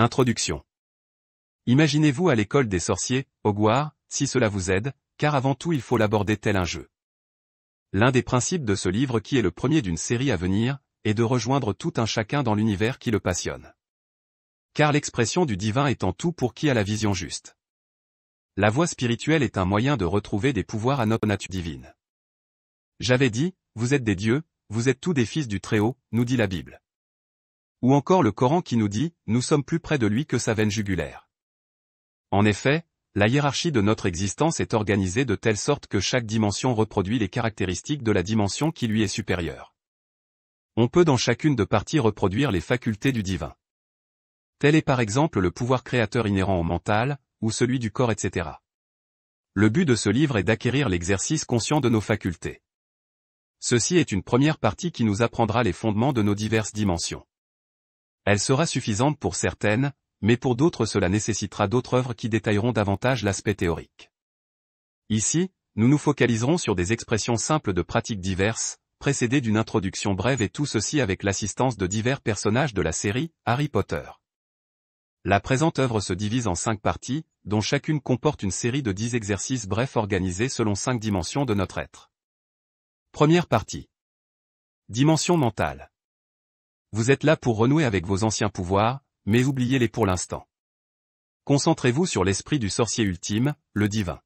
Introduction. Imaginez-vous à l'école des sorciers, au Hogwarts, si cela vous aide, car avant tout il faut l'aborder tel un jeu. L'un des principes de ce livre qui est le premier d'une série à venir, est de rejoindre tout un chacun dans l'univers qui le passionne. Car l'expression du divin est en tout pour qui a la vision juste. La voie spirituelle est un moyen de retrouver des pouvoirs à notre nature divine. J'avais dit, vous êtes des dieux, vous êtes tous des fils du Très-Haut, nous dit la Bible. Ou encore le Coran qui nous dit, nous sommes plus près de lui que sa veine jugulaire. En effet, la hiérarchie de notre existence est organisée de telle sorte que chaque dimension reproduit les caractéristiques de la dimension qui lui est supérieure. On peut dans chacune de parties reproduire les facultés du divin. Tel est par exemple le pouvoir créateur inhérent au mental, ou celui du corps etc. Le but de ce livre est d'acquérir l'exercice conscient de nos facultés. Ceci est une première partie qui nous apprendra les fondements de nos diverses dimensions. Elle sera suffisante pour certaines, mais pour d'autres cela nécessitera d'autres œuvres qui détailleront davantage l'aspect théorique. Ici, nous nous focaliserons sur des expressions simples de pratiques diverses, précédées d'une introduction brève et tout ceci avec l'assistance de divers personnages de la série Harry Potter. La présente œuvre se divise en cinq parties, dont chacune comporte une série de dix exercices brefs organisés selon cinq dimensions de notre être. Première partie. Dimension mentale. Vous êtes là pour renouer avec vos anciens pouvoirs, mais oubliez-les pour l'instant. Concentrez-vous sur l'esprit du sorcier ultime, le divin.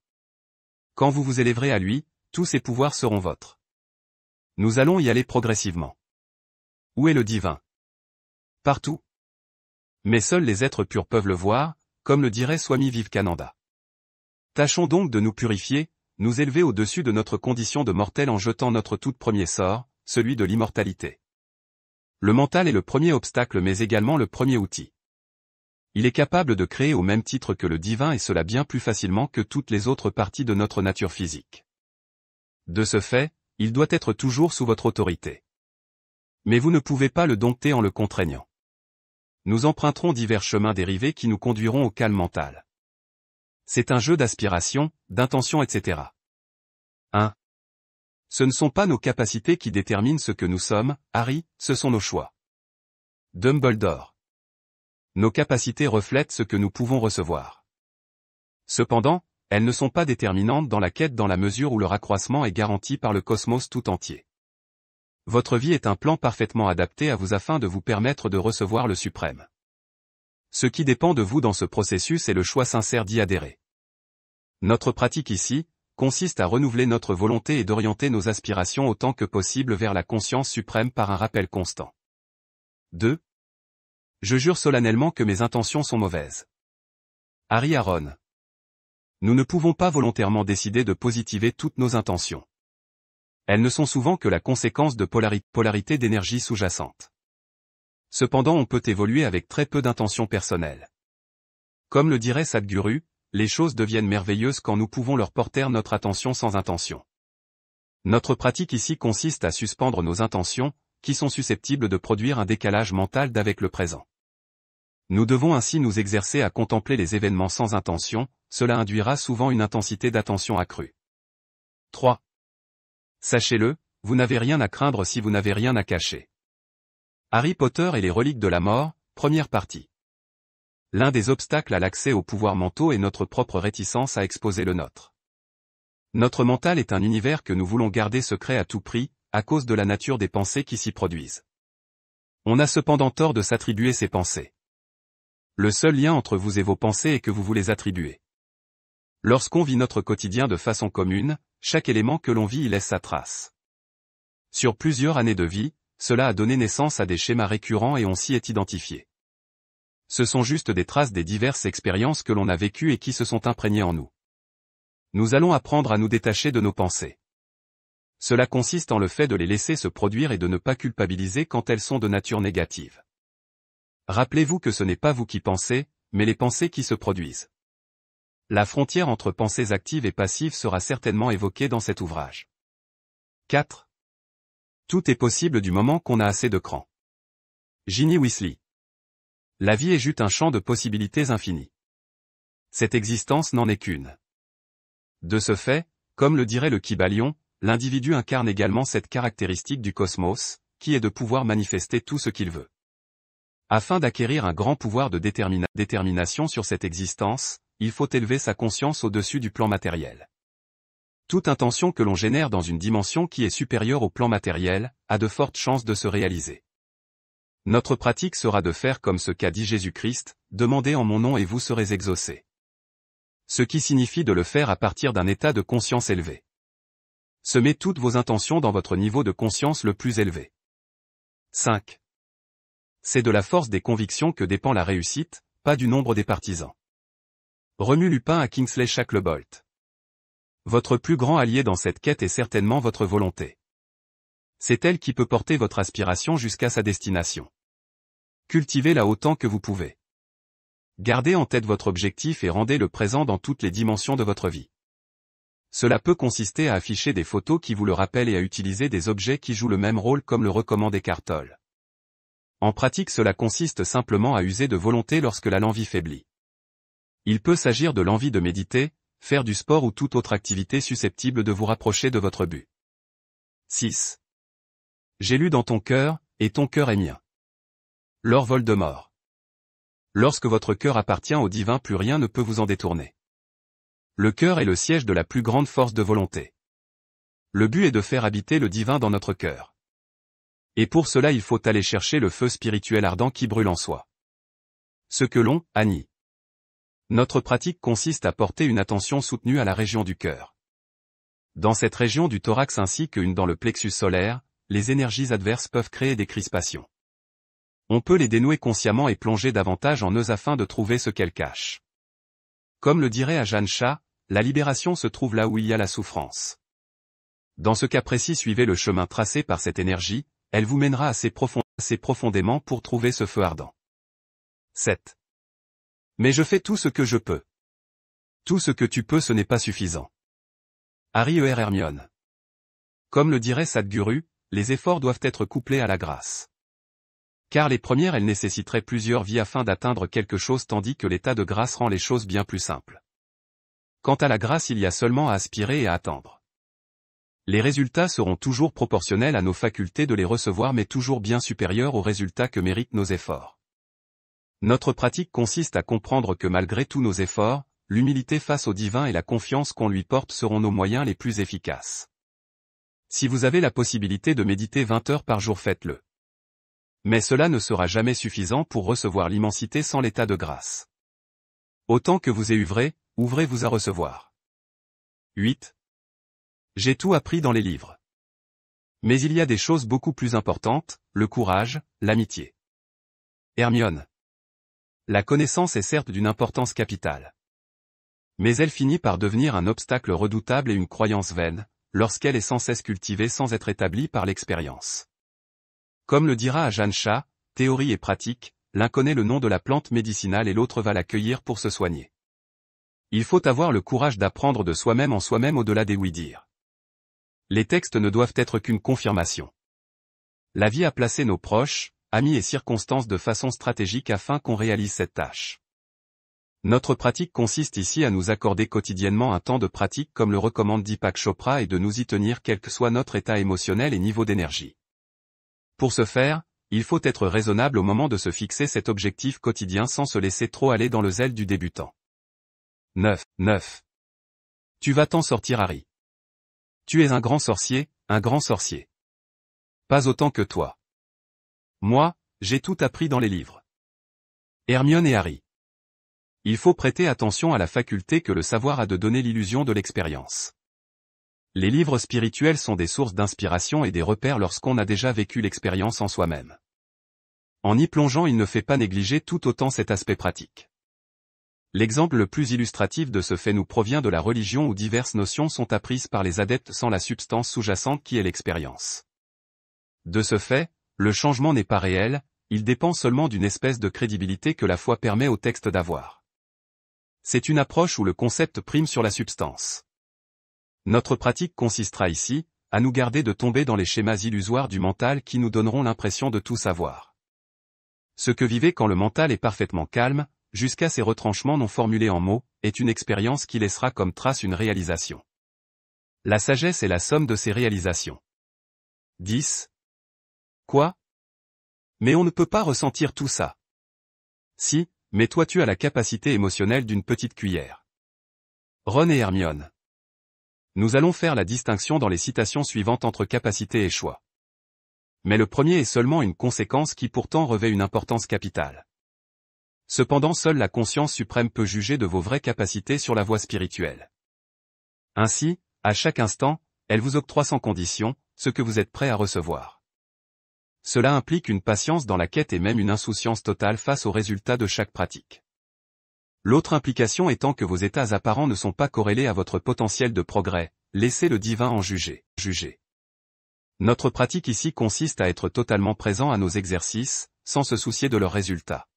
Quand vous vous élèverez à lui, tous ses pouvoirs seront vôtres. Nous allons y aller progressivement. Où est le divin Partout. Mais seuls les êtres purs peuvent le voir, comme le dirait Swami Vivekananda. Tâchons donc de nous purifier, nous élever au-dessus de notre condition de mortel en jetant notre tout premier sort, celui de l'immortalité. Le mental est le premier obstacle mais également le premier outil. Il est capable de créer au même titre que le divin et cela bien plus facilement que toutes les autres parties de notre nature physique. De ce fait, il doit être toujours sous votre autorité. Mais vous ne pouvez pas le dompter en le contraignant. Nous emprunterons divers chemins dérivés qui nous conduiront au calme mental. C'est un jeu d'aspiration, d'intention, etc. 1. Ce ne sont pas nos capacités qui déterminent ce que nous sommes, Harry, ce sont nos choix. Dumbledore. Nos capacités reflètent ce que nous pouvons recevoir. Cependant, elles ne sont pas déterminantes dans la quête dans la mesure où leur accroissement est garanti par le cosmos tout entier. Votre vie est un plan parfaitement adapté à vous afin de vous permettre de recevoir le suprême. Ce qui dépend de vous dans ce processus est le choix sincère d'y adhérer. Notre pratique ici, consiste à renouveler notre volonté et d'orienter nos aspirations autant que possible vers la conscience suprême par un rappel constant. 2. Je jure solennellement que mes intentions sont mauvaises. Harry Aaron. Nous ne pouvons pas volontairement décider de positiver toutes nos intentions. Elles ne sont souvent que la conséquence de polarité d'énergie sous-jacente. Cependant on peut évoluer avec très peu d'intentions personnelles. Comme le dirait Sadhguru, les choses deviennent merveilleuses quand nous pouvons leur porter notre attention sans intention. Notre pratique ici consiste à suspendre nos intentions, qui sont susceptibles de produire un décalage mental d'avec le présent. Nous devons ainsi nous exercer à contempler les événements sans intention, cela induira souvent une intensité d'attention accrue. 3. Sachez-le, vous n'avez rien à craindre si vous n'avez rien à cacher. Harry Potter et les reliques de la mort, première partie. L'un des obstacles à l'accès aux pouvoirs mentaux est notre propre réticence à exposer le nôtre. Notre mental est un univers que nous voulons garder secret à tout prix, à cause de la nature des pensées qui s'y produisent. On a cependant tort de s'attribuer ces pensées. Le seul lien entre vous et vos pensées est que vous vous les attribuez. Lorsqu'on vit notre quotidien de façon commune, chaque élément que l'on vit y laisse sa trace. Sur plusieurs années de vie, cela a donné naissance à des schémas récurrents et on s'y est identifié ce sont juste des traces des diverses expériences que l'on a vécues et qui se sont imprégnées en nous. Nous allons apprendre à nous détacher de nos pensées. Cela consiste en le fait de les laisser se produire et de ne pas culpabiliser quand elles sont de nature négative. Rappelez-vous que ce n'est pas vous qui pensez, mais les pensées qui se produisent. La frontière entre pensées actives et passives sera certainement évoquée dans cet ouvrage. 4. Tout est possible du moment qu'on a assez de cran. Ginny Weasley la vie est juste un champ de possibilités infinies. Cette existence n'en est qu'une. De ce fait, comme le dirait le Kibalion, l'individu incarne également cette caractéristique du cosmos, qui est de pouvoir manifester tout ce qu'il veut. Afin d'acquérir un grand pouvoir de détermination sur cette existence, il faut élever sa conscience au-dessus du plan matériel. Toute intention que l'on génère dans une dimension qui est supérieure au plan matériel, a de fortes chances de se réaliser. Notre pratique sera de faire comme ce qu'a dit Jésus-Christ, demandez en mon nom et vous serez exaucés. Ce qui signifie de le faire à partir d'un état de conscience élevé. Semez toutes vos intentions dans votre niveau de conscience le plus élevé. 5. C'est de la force des convictions que dépend la réussite, pas du nombre des partisans. Remue Lupin à Kingsley Shacklebolt. Votre plus grand allié dans cette quête est certainement votre volonté c'est elle qui peut porter votre aspiration jusqu'à sa destination. Cultivez-la autant que vous pouvez. Gardez en tête votre objectif et rendez le présent dans toutes les dimensions de votre vie. Cela peut consister à afficher des photos qui vous le rappellent et à utiliser des objets qui jouent le même rôle comme le recommande Cartol. En pratique cela consiste simplement à user de volonté lorsque la l'envie faiblit. Il peut s'agir de l'envie de méditer, faire du sport ou toute autre activité susceptible de vous rapprocher de votre but. 6. J'ai lu dans ton cœur, et ton cœur est mien. vol de mort. Lorsque votre cœur appartient au divin, plus rien ne peut vous en détourner. Le cœur est le siège de la plus grande force de volonté. Le but est de faire habiter le divin dans notre cœur. Et pour cela il faut aller chercher le feu spirituel ardent qui brûle en soi. Ce que l'on, Annie. Notre pratique consiste à porter une attention soutenue à la région du cœur. Dans cette région du thorax ainsi qu'une dans le plexus solaire, les énergies adverses peuvent créer des crispations. On peut les dénouer consciemment et plonger davantage en eux afin de trouver ce qu'elles cachent. Comme le dirait Ajahn Shah, la libération se trouve là où il y a la souffrance. Dans ce cas précis suivez le chemin tracé par cette énergie, elle vous mènera assez, profondément pour trouver ce feu ardent. 7. Mais je fais tout ce que je peux. Tout ce que tu peux ce n'est pas suffisant. Harry E.R. Hermione. Comme le dirait Sadhguru, les efforts doivent être couplés à la grâce. Car les premières elles nécessiteraient plusieurs vies afin d'atteindre quelque chose tandis que l'état de grâce rend les choses bien plus simples. Quant à la grâce il y a seulement à aspirer et à attendre. Les résultats seront toujours proportionnels à nos facultés de les recevoir mais toujours bien supérieurs aux résultats que méritent nos efforts. Notre pratique consiste à comprendre que malgré tous nos efforts, l'humilité face au divin et la confiance qu'on lui porte seront nos moyens les plus efficaces. Si vous avez la possibilité de méditer 20 heures par jour faites-le. Mais cela ne sera jamais suffisant pour recevoir l'immensité sans l'état de grâce. Autant que vous éuvrez, ouvrez-vous à recevoir. 8. J'ai tout appris dans les livres. Mais il y a des choses beaucoup plus importantes, le courage, l'amitié. Hermione. La connaissance est certes d'une importance capitale. Mais elle finit par devenir un obstacle redoutable et une croyance vaine, lorsqu'elle est sans cesse cultivée sans être établie par l'expérience. Comme le dira Ajahn Shah, théorie et pratique, l'un connaît le nom de la plante médicinale et l'autre va l'accueillir pour se soigner. Il faut avoir le courage d'apprendre de soi-même en soi-même au-delà des oui-dire. Les textes ne doivent être qu'une confirmation. La vie a placé nos proches, amis et circonstances de façon stratégique afin qu'on réalise cette tâche. Notre pratique consiste ici à nous accorder quotidiennement un temps de pratique comme le recommande Deepak Chopra et de nous y tenir quel que soit notre état émotionnel et niveau d'énergie. Pour ce faire, il faut être raisonnable au moment de se fixer cet objectif quotidien sans se laisser trop aller dans le zèle du débutant. 9. 9. Tu vas t'en sortir Harry. Tu es un grand sorcier, un grand sorcier. Pas autant que toi. Moi, j'ai tout appris dans les livres. Hermione et Harry. Il faut prêter attention à la faculté que le savoir a de donner l'illusion de l'expérience. Les livres spirituels sont des sources d'inspiration et des repères lorsqu'on a déjà vécu l'expérience en soi-même. En y plongeant, il ne fait pas négliger tout autant cet aspect pratique. L'exemple le plus illustratif de ce fait nous provient de la religion où diverses notions sont apprises par les adeptes sans la substance sous-jacente qui est l'expérience. De ce fait, le changement n'est pas réel, il dépend seulement d'une espèce de crédibilité que la foi permet au texte d'avoir c'est une approche où le concept prime sur la substance. Notre pratique consistera ici, à nous garder de tomber dans les schémas illusoires du mental qui nous donneront l'impression de tout savoir. Ce que vivez quand le mental est parfaitement calme, jusqu'à ses retranchements non formulés en mots, est une expérience qui laissera comme trace une réalisation. La sagesse est la somme de ces réalisations. 10. Quoi Mais on ne peut pas ressentir tout ça. Si, mais toi tu as la capacité émotionnelle d'une petite cuillère. Ron et Hermione. Nous allons faire la distinction dans les citations suivantes entre capacité et choix. Mais le premier est seulement une conséquence qui pourtant revêt une importance capitale. Cependant seule la conscience suprême peut juger de vos vraies capacités sur la voie spirituelle. Ainsi, à chaque instant, elle vous octroie sans condition, ce que vous êtes prêt à recevoir. Cela implique une patience dans la quête et même une insouciance totale face aux résultats de chaque pratique. L'autre implication étant que vos états apparents ne sont pas corrélés à votre potentiel de progrès, laissez le divin en juger. juger. Notre pratique ici consiste à être totalement présent à nos exercices, sans se soucier de leurs résultats.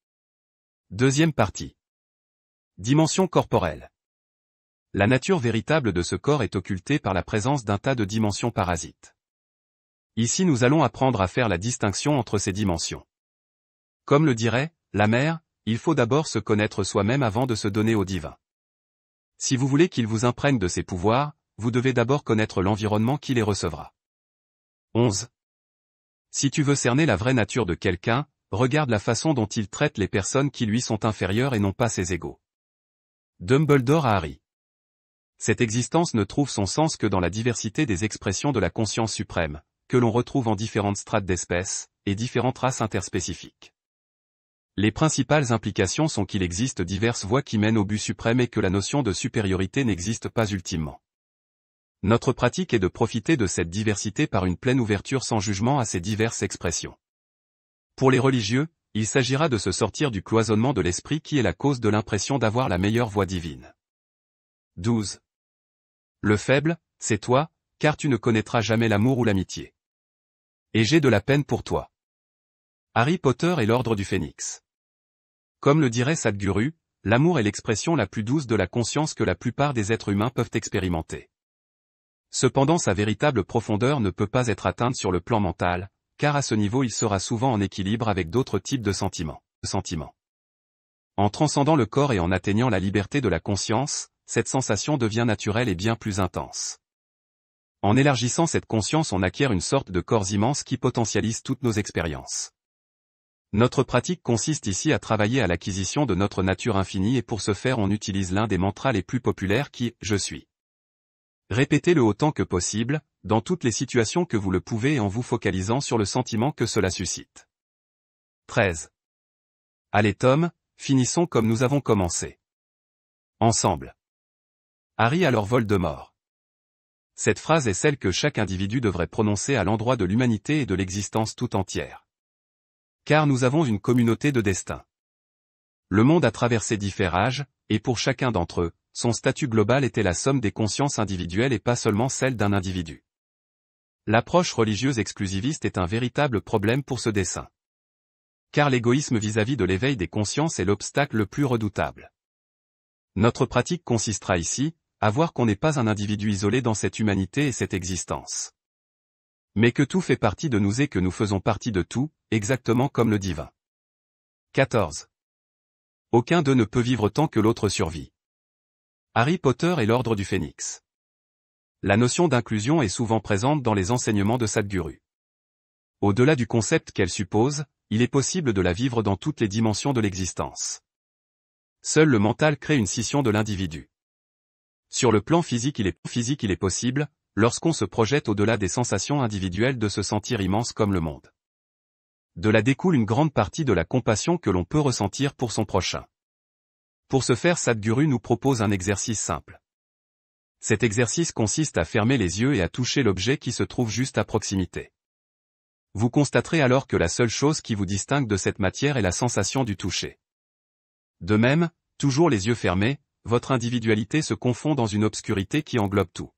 Deuxième partie. Dimension corporelle. La nature véritable de ce corps est occultée par la présence d'un tas de dimensions parasites. Ici nous allons apprendre à faire la distinction entre ces dimensions. Comme le dirait, la mère, il faut d'abord se connaître soi-même avant de se donner au divin. Si vous voulez qu'il vous imprègne de ses pouvoirs, vous devez d'abord connaître l'environnement qui les recevra. 11. Si tu veux cerner la vraie nature de quelqu'un, regarde la façon dont il traite les personnes qui lui sont inférieures et non pas ses égaux. Dumbledore à Harry. Cette existence ne trouve son sens que dans la diversité des expressions de la conscience suprême, que l'on retrouve en différentes strates d'espèces, et différentes races interspécifiques. Les principales implications sont qu'il existe diverses voies qui mènent au but suprême et que la notion de supériorité n'existe pas ultimement. Notre pratique est de profiter de cette diversité par une pleine ouverture sans jugement à ces diverses expressions. Pour les religieux, il s'agira de se sortir du cloisonnement de l'esprit qui est la cause de l'impression d'avoir la meilleure voie divine. 12. Le faible, c'est toi, car tu ne connaîtras jamais l'amour ou l'amitié. Et j'ai de la peine pour toi. Harry Potter et l'ordre du phénix. Comme le dirait Sadhguru, l'amour est l'expression la plus douce de la conscience que la plupart des êtres humains peuvent expérimenter. Cependant sa véritable profondeur ne peut pas être atteinte sur le plan mental, car à ce niveau il sera souvent en équilibre avec d'autres types de sentiments. sentiments. En transcendant le corps et en atteignant la liberté de la conscience, cette sensation devient naturelle et bien plus intense. En élargissant cette conscience on acquiert une sorte de corps immense qui potentialise toutes nos expériences. Notre pratique consiste ici à travailler à l'acquisition de notre nature infinie et pour ce faire on utilise l'un des mantras les plus populaires qui « Je suis ». Répétez-le autant que possible, dans toutes les situations que vous le pouvez et en vous focalisant sur le sentiment que cela suscite. 13. Allez Tom, finissons comme nous avons commencé. Ensemble. Harry de mort. Cette phrase est celle que chaque individu devrait prononcer à l'endroit de l'humanité et de l'existence tout entière. Car nous avons une communauté de destin. Le monde a traversé différents âges, et pour chacun d'entre eux, son statut global était la somme des consciences individuelles et pas seulement celle d'un individu. L'approche religieuse exclusiviste est un véritable problème pour ce dessin. Car l'égoïsme vis-à-vis de l'éveil des consciences est l'obstacle le plus redoutable. Notre pratique consistera ici, a voir qu'on n'est pas un individu isolé dans cette humanité et cette existence. Mais que tout fait partie de nous et que nous faisons partie de tout, exactement comme le divin. 14. Aucun d'eux ne peut vivre tant que l'autre survit. Harry Potter et l'ordre du phénix. La notion d'inclusion est souvent présente dans les enseignements de Sadhguru. Au-delà du concept qu'elle suppose, il est possible de la vivre dans toutes les dimensions de l'existence. Seul le mental crée une scission de l'individu. Sur le plan physique il est, physique il est possible, lorsqu'on se projette au-delà des sensations individuelles de se sentir immense comme le monde. De là découle une grande partie de la compassion que l'on peut ressentir pour son prochain. Pour ce faire Sadhguru nous propose un exercice simple. Cet exercice consiste à fermer les yeux et à toucher l'objet qui se trouve juste à proximité. Vous constaterez alors que la seule chose qui vous distingue de cette matière est la sensation du toucher. De même, toujours les yeux fermés, votre individualité se confond dans une obscurité qui englobe tout.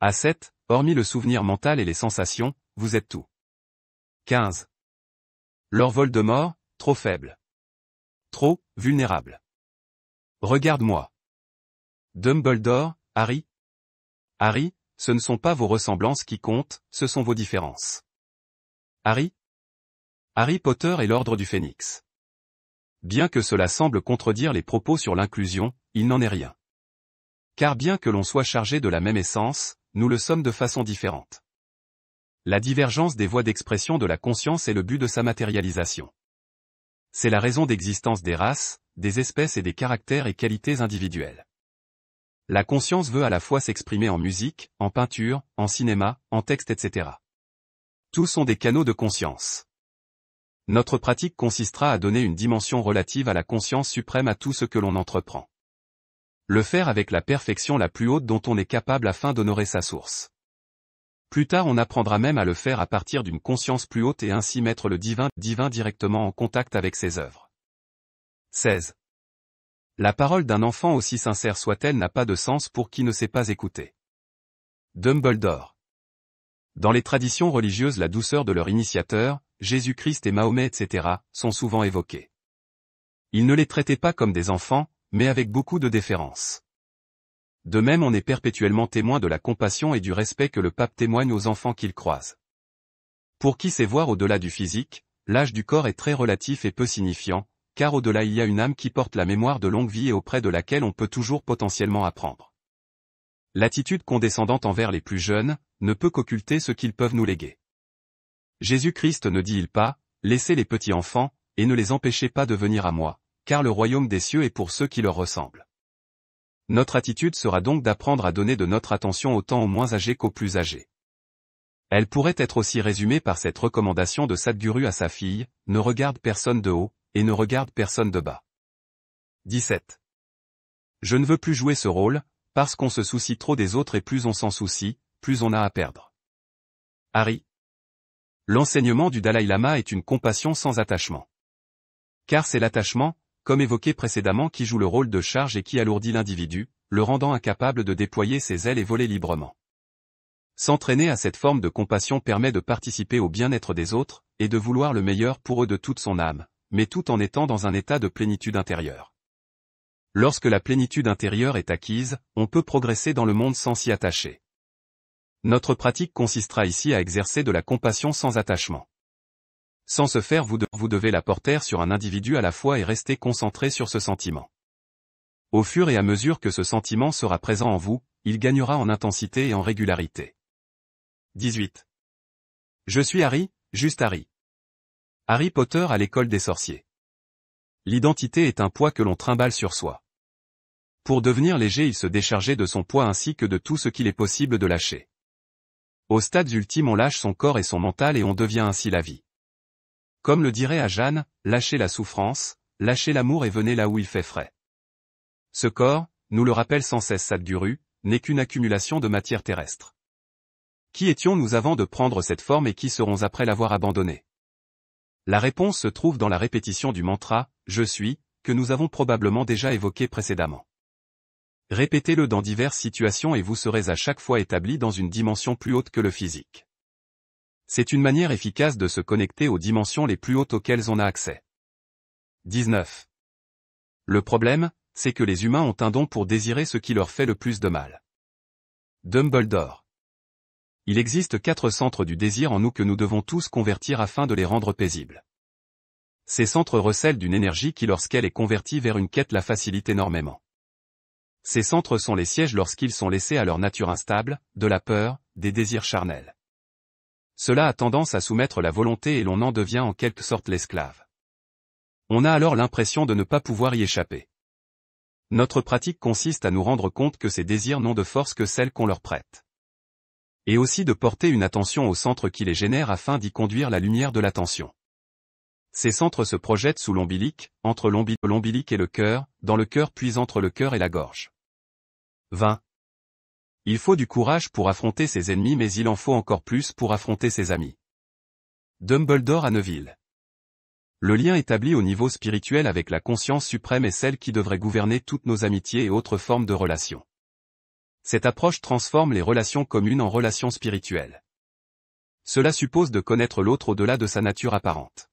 À 7, hormis le souvenir mental et les sensations, vous êtes tout. 15. Leur vol de mort, trop faible. Trop, vulnérable. Regarde-moi. Dumbledore, Harry. Harry, ce ne sont pas vos ressemblances qui comptent, ce sont vos différences. Harry Harry Potter et l'Ordre du Phénix. Bien que cela semble contredire les propos sur l'inclusion, il n'en est rien. Car bien que l'on soit chargé de la même essence, nous le sommes de façon différente. La divergence des voies d'expression de la conscience est le but de sa matérialisation. C'est la raison d'existence des races, des espèces et des caractères et qualités individuelles. La conscience veut à la fois s'exprimer en musique, en peinture, en cinéma, en texte, etc. Tous sont des canaux de conscience. Notre pratique consistera à donner une dimension relative à la conscience suprême à tout ce que l'on entreprend. Le faire avec la perfection la plus haute dont on est capable afin d'honorer sa source. Plus tard on apprendra même à le faire à partir d'une conscience plus haute et ainsi mettre le divin, divin directement en contact avec ses œuvres. 16. La parole d'un enfant aussi sincère soit-elle n'a pas de sens pour qui ne sait pas écouter. Dumbledore. Dans les traditions religieuses la douceur de leur initiateur, Jésus-Christ et Mahomet etc., sont souvent évoqués. Il ne les traitait pas comme des enfants, mais avec beaucoup de déférence. De même on est perpétuellement témoin de la compassion et du respect que le pape témoigne aux enfants qu'il croise. Pour qui sait voir au-delà du physique, l'âge du corps est très relatif et peu signifiant, car au-delà il y a une âme qui porte la mémoire de longue vie et auprès de laquelle on peut toujours potentiellement apprendre. L'attitude condescendante envers les plus jeunes ne peut qu'occulter ce qu'ils peuvent nous léguer. Jésus-Christ ne dit-il pas, Laissez les petits enfants, et ne les empêchez pas de venir à moi, car le royaume des cieux est pour ceux qui leur ressemblent. Notre attitude sera donc d'apprendre à donner de notre attention autant aux moins âgés qu'aux plus âgés. Elle pourrait être aussi résumée par cette recommandation de Sadguru à sa fille, ne regarde personne de haut, et ne regarde personne de bas. 17. Je ne veux plus jouer ce rôle, parce qu'on se soucie trop des autres et plus on s'en soucie, plus on a à perdre. Harry. L'enseignement du Dalai Lama est une compassion sans attachement. Car c'est l'attachement, comme évoqué précédemment qui joue le rôle de charge et qui alourdit l'individu, le rendant incapable de déployer ses ailes et voler librement. S'entraîner à cette forme de compassion permet de participer au bien-être des autres, et de vouloir le meilleur pour eux de toute son âme, mais tout en étant dans un état de plénitude intérieure. Lorsque la plénitude intérieure est acquise, on peut progresser dans le monde sans s'y attacher. Notre pratique consistera ici à exercer de la compassion sans attachement. Sans se faire vous, vous devez la porter sur un individu à la fois et rester concentré sur ce sentiment. Au fur et à mesure que ce sentiment sera présent en vous, il gagnera en intensité et en régularité. 18. Je suis Harry, juste Harry. Harry Potter à l'école des sorciers. L'identité est un poids que l'on trimballe sur soi. Pour devenir léger il se déchargeait de son poids ainsi que de tout ce qu'il est possible de lâcher. Au stade ultime on lâche son corps et son mental et on devient ainsi la vie. Comme le dirait à Jeanne, lâchez la souffrance, lâchez l'amour et venez là où il fait frais. Ce corps, nous le rappelle sans cesse Sadhguru, n'est qu'une accumulation de matière terrestre. Qui étions-nous avant de prendre cette forme et qui serons après l'avoir abandonnée La réponse se trouve dans la répétition du mantra « Je suis », que nous avons probablement déjà évoqué précédemment. Répétez-le dans diverses situations et vous serez à chaque fois établi dans une dimension plus haute que le physique. C'est une manière efficace de se connecter aux dimensions les plus hautes auxquelles on a accès. 19. Le problème, c'est que les humains ont un don pour désirer ce qui leur fait le plus de mal. Dumbledore. Il existe quatre centres du désir en nous que nous devons tous convertir afin de les rendre paisibles. Ces centres recèlent d'une énergie qui lorsqu'elle est convertie vers une quête la facilite énormément. Ces centres sont les sièges lorsqu'ils sont laissés à leur nature instable, de la peur, des désirs charnels. Cela a tendance à soumettre la volonté et l'on en devient en quelque sorte l'esclave. On a alors l'impression de ne pas pouvoir y échapper. Notre pratique consiste à nous rendre compte que ces désirs n'ont de force que celle qu'on leur prête. Et aussi de porter une attention aux centres qui les génèrent afin d'y conduire la lumière de l'attention. Ces centres se projettent sous l'ombilique, entre l'ombilique et le cœur, dans le cœur puis entre le cœur et la gorge. 20. Il faut du courage pour affronter ses ennemis mais il en faut encore plus pour affronter ses amis. Dumbledore à Neuville. Le lien établi au niveau spirituel avec la conscience suprême est celle qui devrait gouverner toutes nos amitiés et autres formes de relations. Cette approche transforme les relations communes en relations spirituelles. Cela suppose de connaître l'autre au-delà de sa nature apparente.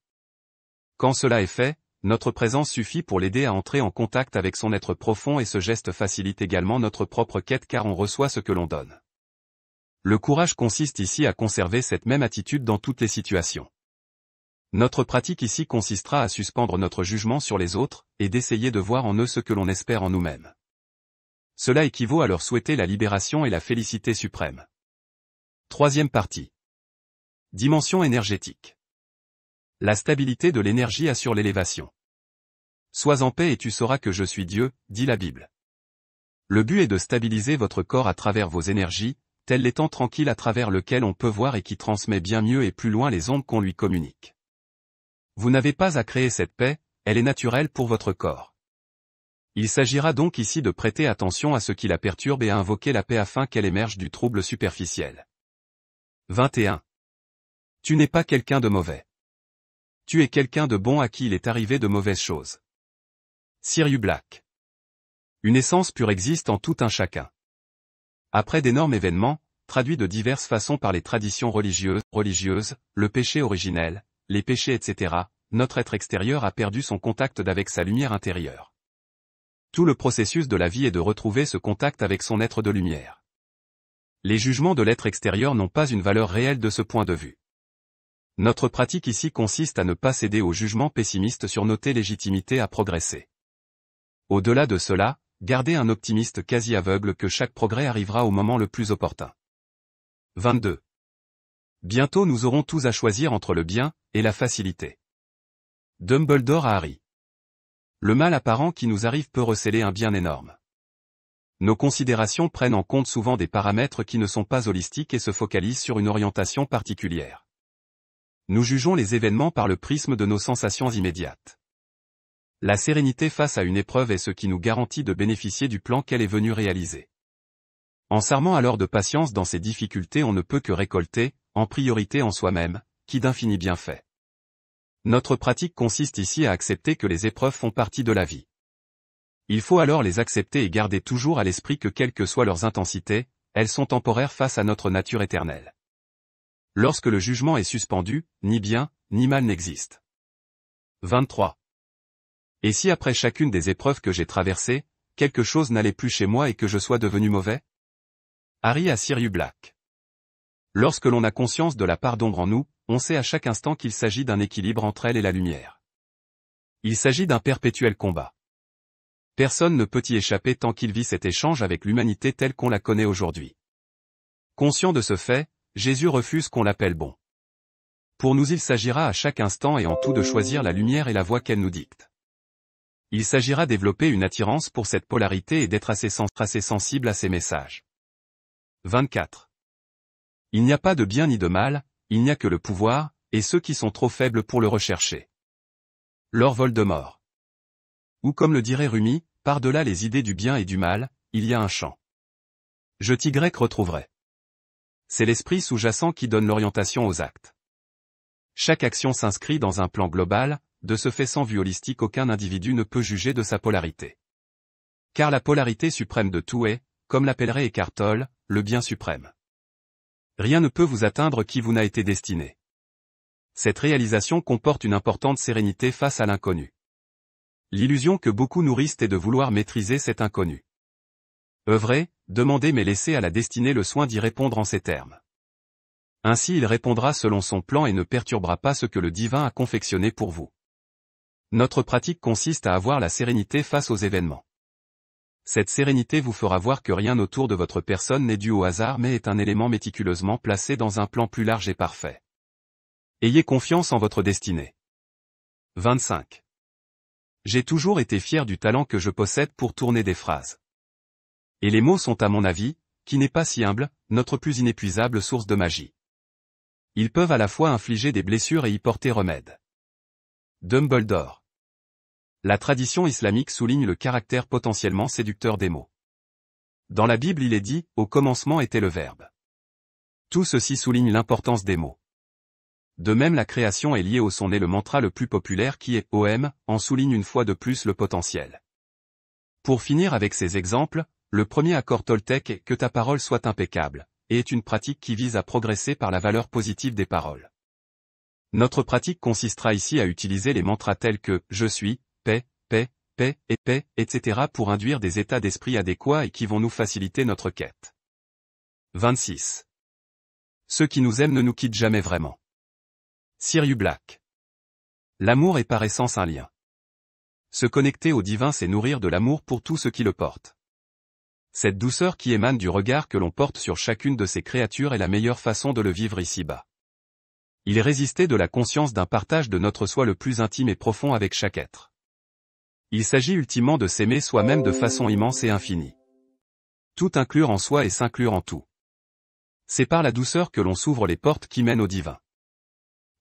Quand cela est fait, notre présence suffit pour l'aider à entrer en contact avec son être profond et ce geste facilite également notre propre quête car on reçoit ce que l'on donne. Le courage consiste ici à conserver cette même attitude dans toutes les situations. Notre pratique ici consistera à suspendre notre jugement sur les autres, et d'essayer de voir en eux ce que l'on espère en nous-mêmes. Cela équivaut à leur souhaiter la libération et la félicité suprême. Troisième partie. Dimension énergétique. La stabilité de l'énergie assure l'élévation. Sois en paix et tu sauras que je suis Dieu, dit la Bible. Le but est de stabiliser votre corps à travers vos énergies, tel temps tranquille à travers lequel on peut voir et qui transmet bien mieux et plus loin les ondes qu'on lui communique. Vous n'avez pas à créer cette paix, elle est naturelle pour votre corps. Il s'agira donc ici de prêter attention à ce qui la perturbe et à invoquer la paix afin qu'elle émerge du trouble superficiel. 21. Tu n'es pas quelqu'un de mauvais. Tu es quelqu'un de bon à qui il est arrivé de mauvaises choses. Sirius Black. Une essence pure existe en tout un chacun. Après d'énormes événements, traduits de diverses façons par les traditions religieuses, religieuses, le péché originel, les péchés etc., notre être extérieur a perdu son contact d'avec sa lumière intérieure. Tout le processus de la vie est de retrouver ce contact avec son être de lumière. Les jugements de l'être extérieur n'ont pas une valeur réelle de ce point de vue. Notre pratique ici consiste à ne pas céder au jugement pessimiste sur notre légitimité à progresser. Au-delà de cela, gardez un optimiste quasi aveugle que chaque progrès arrivera au moment le plus opportun. 22. Bientôt nous aurons tous à choisir entre le bien et la facilité. Dumbledore à Harry. Le mal apparent qui nous arrive peut recéler un bien énorme. Nos considérations prennent en compte souvent des paramètres qui ne sont pas holistiques et se focalisent sur une orientation particulière nous jugeons les événements par le prisme de nos sensations immédiates. La sérénité face à une épreuve est ce qui nous garantit de bénéficier du plan qu'elle est venue réaliser. En s'armant alors de patience dans ces difficultés on ne peut que récolter, en priorité en soi-même, qui d'infini fait. Notre pratique consiste ici à accepter que les épreuves font partie de la vie. Il faut alors les accepter et garder toujours à l'esprit que quelles que soient leurs intensités, elles sont temporaires face à notre nature éternelle. Lorsque le jugement est suspendu, ni bien, ni mal n'existe. 23. Et si après chacune des épreuves que j'ai traversées, quelque chose n'allait plus chez moi et que je sois devenu mauvais Harry à Sirius Black. Lorsque l'on a conscience de la part d'ombre en nous, on sait à chaque instant qu'il s'agit d'un équilibre entre elle et la lumière. Il s'agit d'un perpétuel combat. Personne ne peut y échapper tant qu'il vit cet échange avec l'humanité telle qu'on la connaît aujourd'hui. Conscient de ce fait, Jésus refuse qu'on l'appelle bon. Pour nous il s'agira à chaque instant et en tout de choisir la lumière et la voie qu'elle nous dicte. Il s'agira développer une attirance pour cette polarité et d'être assez, sensible à ses messages. 24. Il n'y a pas de bien ni de mal, il n'y a que le pouvoir, et ceux qui sont trop faibles pour le rechercher. Leur vol de mort. Ou comme le dirait Rumi, par-delà les idées du bien et du mal, il y a un champ. Je grec retrouverai c'est l'esprit sous-jacent qui donne l'orientation aux actes. Chaque action s'inscrit dans un plan global, de ce fait sans vue holistique aucun individu ne peut juger de sa polarité. Car la polarité suprême de tout est, comme l'appellerait Eckhart Tolle, le bien suprême. Rien ne peut vous atteindre qui vous n'a été destiné. Cette réalisation comporte une importante sérénité face à l'inconnu. L'illusion que beaucoup nourrissent est de vouloir maîtriser cet inconnu. Œuvrez, demandez mais laissez à la destinée le soin d'y répondre en ces termes. Ainsi il répondra selon son plan et ne perturbera pas ce que le divin a confectionné pour vous. Notre pratique consiste à avoir la sérénité face aux événements. Cette sérénité vous fera voir que rien autour de votre personne n'est dû au hasard mais est un élément méticuleusement placé dans un plan plus large et parfait. Ayez confiance en votre destinée. 25. J'ai toujours été fier du talent que je possède pour tourner des phrases. Et les mots sont à mon avis, qui n'est pas si humble, notre plus inépuisable source de magie. Ils peuvent à la fois infliger des blessures et y porter remède. Dumbledore. La tradition islamique souligne le caractère potentiellement séducteur des mots. Dans la Bible il est dit, au commencement était le Verbe. Tout ceci souligne l'importance des mots. De même la création est liée au son et le mantra le plus populaire qui est OM en souligne une fois de plus le potentiel. Pour finir avec ces exemples, le premier accord Toltec est que ta parole soit impeccable, et est une pratique qui vise à progresser par la valeur positive des paroles. Notre pratique consistera ici à utiliser les mantras tels que « je suis »,« paix »,« paix »,« paix » et « paix », etc. pour induire des états d'esprit adéquats et qui vont nous faciliter notre quête. 26. Ceux qui nous aiment ne nous quittent jamais vraiment. Sirius Black. L'amour est par essence un lien. Se connecter au divin c'est nourrir de l'amour pour tout ce qui le porte. Cette douceur qui émane du regard que l'on porte sur chacune de ces créatures est la meilleure façon de le vivre ici-bas. Il résistait de la conscience d'un partage de notre soi le plus intime et profond avec chaque être. Il s'agit ultimement de s'aimer soi-même de façon immense et infinie. Tout inclure en soi et s'inclure en tout. C'est par la douceur que l'on s'ouvre les portes qui mènent au divin.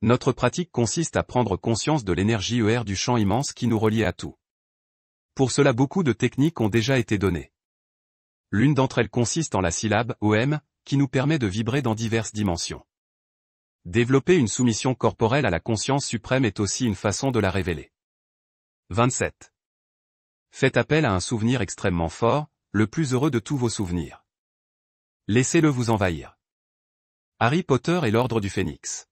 Notre pratique consiste à prendre conscience de l'énergie ER du champ immense qui nous relie à tout. Pour cela beaucoup de techniques ont déjà été données. L'une d'entre elles consiste en la syllabe OM, qui nous permet de vibrer dans diverses dimensions. Développer une soumission corporelle à la conscience suprême est aussi une façon de la révéler. 27. Faites appel à un souvenir extrêmement fort, le plus heureux de tous vos souvenirs. Laissez-le vous envahir. Harry Potter et l'Ordre du Phénix.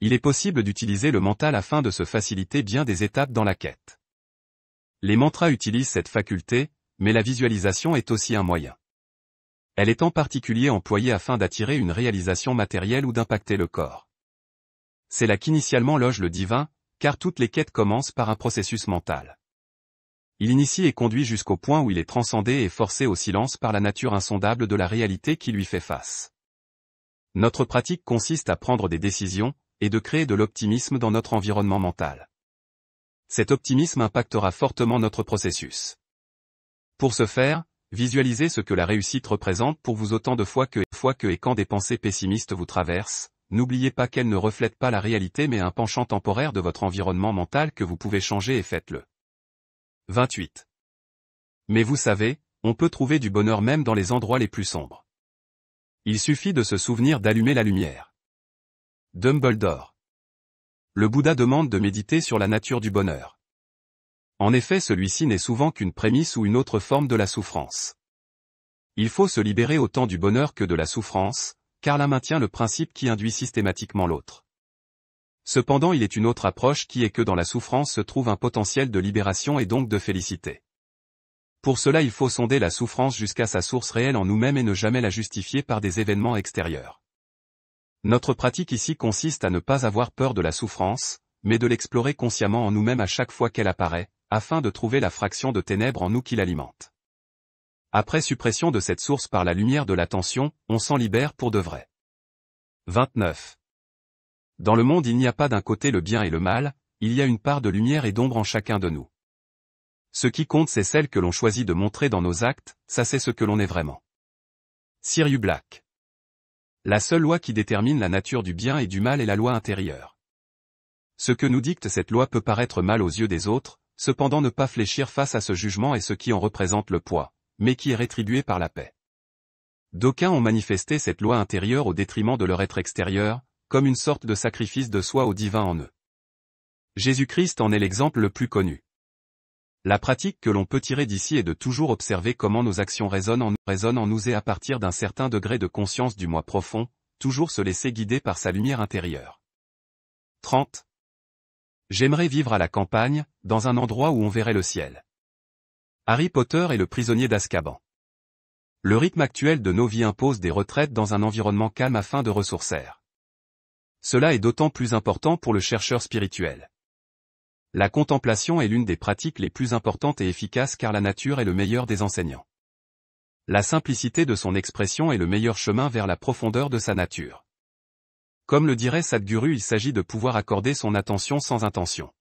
Il est possible d'utiliser le mental afin de se faciliter bien des étapes dans la quête. Les mantras utilisent cette faculté, mais la visualisation est aussi un moyen. Elle est en particulier employée afin d'attirer une réalisation matérielle ou d'impacter le corps. C'est là qu'initialement loge le divin, car toutes les quêtes commencent par un processus mental. Il initie et conduit jusqu'au point où il est transcendé et forcé au silence par la nature insondable de la réalité qui lui fait face. Notre pratique consiste à prendre des décisions, et de créer de l'optimisme dans notre environnement mental. Cet optimisme impactera fortement notre processus. Pour ce faire, visualisez ce que la réussite représente pour vous autant de fois que, fois que et quand des pensées pessimistes vous traversent, n'oubliez pas qu'elles ne reflètent pas la réalité mais un penchant temporaire de votre environnement mental que vous pouvez changer et faites-le. 28. Mais vous savez, on peut trouver du bonheur même dans les endroits les plus sombres. Il suffit de se souvenir d'allumer la lumière. Dumbledore. Le Bouddha demande de méditer sur la nature du bonheur. En effet celui-ci n'est souvent qu'une prémisse ou une autre forme de la souffrance. Il faut se libérer autant du bonheur que de la souffrance, car la maintient le principe qui induit systématiquement l'autre. Cependant il est une autre approche qui est que dans la souffrance se trouve un potentiel de libération et donc de félicité. Pour cela il faut sonder la souffrance jusqu'à sa source réelle en nous-mêmes et ne jamais la justifier par des événements extérieurs. Notre pratique ici consiste à ne pas avoir peur de la souffrance, mais de l'explorer consciemment en nous-mêmes à chaque fois qu'elle apparaît, afin de trouver la fraction de ténèbres en nous qui l'alimente. Après suppression de cette source par la lumière de l'attention, on s'en libère pour de vrai. 29. Dans le monde il n'y a pas d'un côté le bien et le mal, il y a une part de lumière et d'ombre en chacun de nous. Ce qui compte c'est celle que l'on choisit de montrer dans nos actes, ça c'est ce que l'on est vraiment. Sirius Black. La seule loi qui détermine la nature du bien et du mal est la loi intérieure. Ce que nous dicte cette loi peut paraître mal aux yeux des autres, cependant ne pas fléchir face à ce jugement et ce qui en représente le poids, mais qui est rétribué par la paix. D'aucuns ont manifesté cette loi intérieure au détriment de leur être extérieur, comme une sorte de sacrifice de soi au divin en eux. Jésus-Christ en est l'exemple le plus connu. La pratique que l'on peut tirer d'ici est de toujours observer comment nos actions résonnent en nous, nous et à partir d'un certain degré de conscience du moi profond, toujours se laisser guider par sa lumière intérieure. 30. J'aimerais vivre à la campagne, dans un endroit où on verrait le ciel. Harry Potter et le prisonnier d'Azkaban. Le rythme actuel de nos vies impose des retraites dans un environnement calme afin de ressourcer. Cela est d'autant plus important pour le chercheur spirituel. La contemplation est l'une des pratiques les plus importantes et efficaces car la nature est le meilleur des enseignants. La simplicité de son expression est le meilleur chemin vers la profondeur de sa nature. Comme le dirait Sadhguru, il s'agit de pouvoir accorder son attention sans intention.